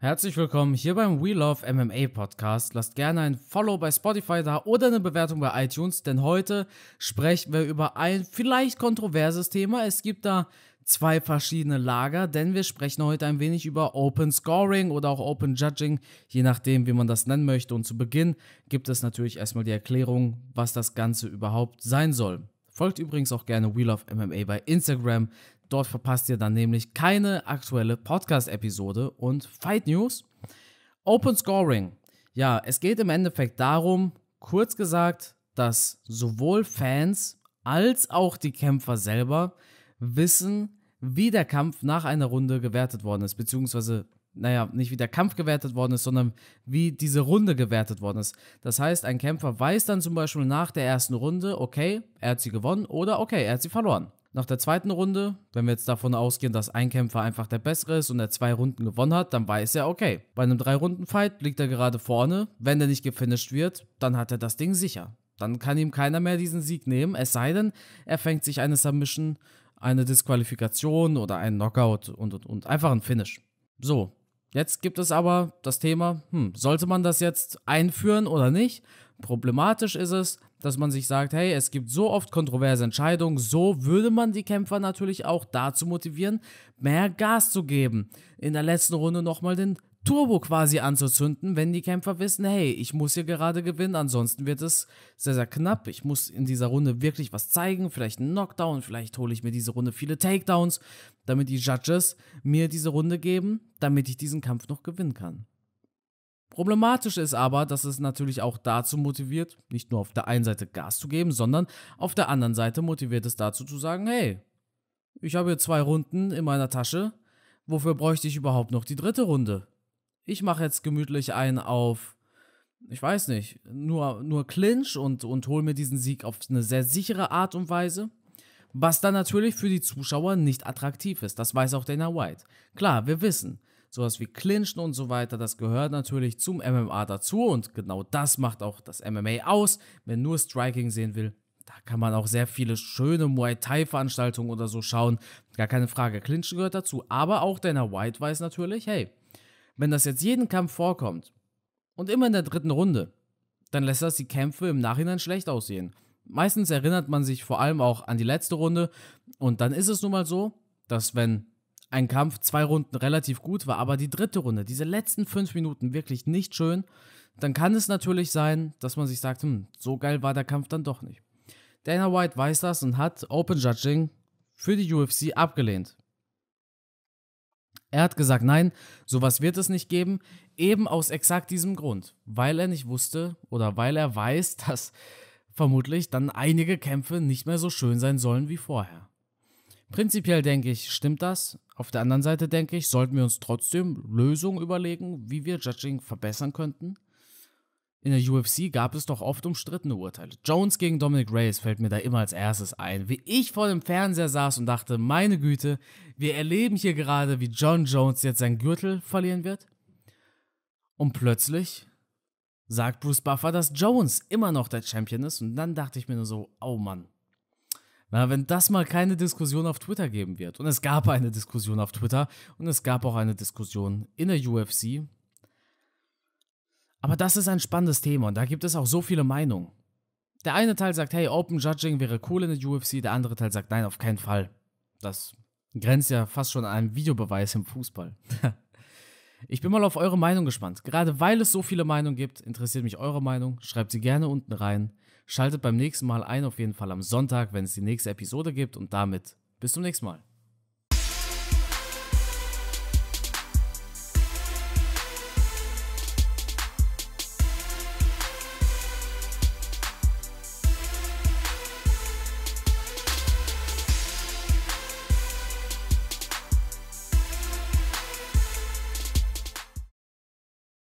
Herzlich willkommen hier beim We Love MMA Podcast. Lasst gerne ein Follow bei Spotify da oder eine Bewertung bei iTunes, denn heute sprechen wir über ein vielleicht kontroverses Thema. Es gibt da zwei verschiedene Lager, denn wir sprechen heute ein wenig über Open Scoring oder auch Open Judging, je nachdem, wie man das nennen möchte. Und zu Beginn gibt es natürlich erstmal die Erklärung, was das Ganze überhaupt sein soll. Folgt übrigens auch gerne We Love MMA bei Instagram, Dort verpasst ihr dann nämlich keine aktuelle Podcast-Episode und Fight News. Open Scoring. Ja, es geht im Endeffekt darum, kurz gesagt, dass sowohl Fans als auch die Kämpfer selber wissen, wie der Kampf nach einer Runde gewertet worden ist, beziehungsweise naja, nicht wie der Kampf gewertet worden ist, sondern wie diese Runde gewertet worden ist. Das heißt, ein Kämpfer weiß dann zum Beispiel nach der ersten Runde, okay, er hat sie gewonnen oder okay, er hat sie verloren. Nach der zweiten Runde, wenn wir jetzt davon ausgehen, dass ein Kämpfer einfach der bessere ist und er zwei Runden gewonnen hat, dann weiß er, okay, bei einem Drei-Runden-Fight liegt er gerade vorne. Wenn er nicht gefinisht wird, dann hat er das Ding sicher. Dann kann ihm keiner mehr diesen Sieg nehmen, es sei denn, er fängt sich eine Submission, eine Disqualifikation oder einen Knockout und, und, und einfach ein Finish. So, jetzt gibt es aber das Thema, hm, sollte man das jetzt einführen oder nicht? Problematisch ist es, dass man sich sagt, hey, es gibt so oft kontroverse Entscheidungen, so würde man die Kämpfer natürlich auch dazu motivieren, mehr Gas zu geben. In der letzten Runde nochmal den Turbo quasi anzuzünden, wenn die Kämpfer wissen, hey, ich muss hier gerade gewinnen, ansonsten wird es sehr, sehr knapp. Ich muss in dieser Runde wirklich was zeigen, vielleicht einen Knockdown, vielleicht hole ich mir diese Runde viele Takedowns, damit die Judges mir diese Runde geben, damit ich diesen Kampf noch gewinnen kann. Problematisch ist aber, dass es natürlich auch dazu motiviert, nicht nur auf der einen Seite Gas zu geben, sondern auf der anderen Seite motiviert es dazu zu sagen, hey, ich habe hier zwei Runden in meiner Tasche, wofür bräuchte ich überhaupt noch die dritte Runde? Ich mache jetzt gemütlich einen auf, ich weiß nicht, nur, nur Clinch und, und hole mir diesen Sieg auf eine sehr sichere Art und Weise. Was dann natürlich für die Zuschauer nicht attraktiv ist, das weiß auch Dana White. Klar, wir wissen, sowas wie Clinchen und so weiter, das gehört natürlich zum MMA dazu und genau das macht auch das MMA aus. Wenn nur Striking sehen will, da kann man auch sehr viele schöne Muay Thai Veranstaltungen oder so schauen. Gar keine Frage, Clinchen gehört dazu, aber auch Dana White weiß natürlich, hey, wenn das jetzt jeden Kampf vorkommt und immer in der dritten Runde, dann lässt das die Kämpfe im Nachhinein schlecht aussehen. Meistens erinnert man sich vor allem auch an die letzte Runde und dann ist es nun mal so, dass wenn ein Kampf, zwei Runden relativ gut war, aber die dritte Runde, diese letzten fünf Minuten wirklich nicht schön, dann kann es natürlich sein, dass man sich sagt, hm, so geil war der Kampf dann doch nicht. Dana White weiß das und hat Open Judging für die UFC abgelehnt. Er hat gesagt, nein, sowas wird es nicht geben, eben aus exakt diesem Grund, weil er nicht wusste oder weil er weiß, dass vermutlich dann einige Kämpfe nicht mehr so schön sein sollen wie vorher. Prinzipiell denke ich, stimmt das. Auf der anderen Seite denke ich, sollten wir uns trotzdem Lösungen überlegen, wie wir Judging verbessern könnten. In der UFC gab es doch oft umstrittene Urteile. Jones gegen Dominic Reyes fällt mir da immer als erstes ein. Wie ich vor dem Fernseher saß und dachte, meine Güte, wir erleben hier gerade, wie John Jones jetzt seinen Gürtel verlieren wird. Und plötzlich sagt Bruce Buffer, dass Jones immer noch der Champion ist. Und dann dachte ich mir nur so, oh Mann, na, wenn das mal keine Diskussion auf Twitter geben wird. Und es gab eine Diskussion auf Twitter und es gab auch eine Diskussion in der UFC. Aber das ist ein spannendes Thema und da gibt es auch so viele Meinungen. Der eine Teil sagt, hey, Open Judging wäre cool in der UFC, der andere Teil sagt, nein, auf keinen Fall. Das grenzt ja fast schon an einen Videobeweis im Fußball. ich bin mal auf eure Meinung gespannt. Gerade weil es so viele Meinungen gibt, interessiert mich eure Meinung. Schreibt sie gerne unten rein. Schaltet beim nächsten Mal ein, auf jeden Fall am Sonntag, wenn es die nächste Episode gibt. Und damit bis zum nächsten Mal.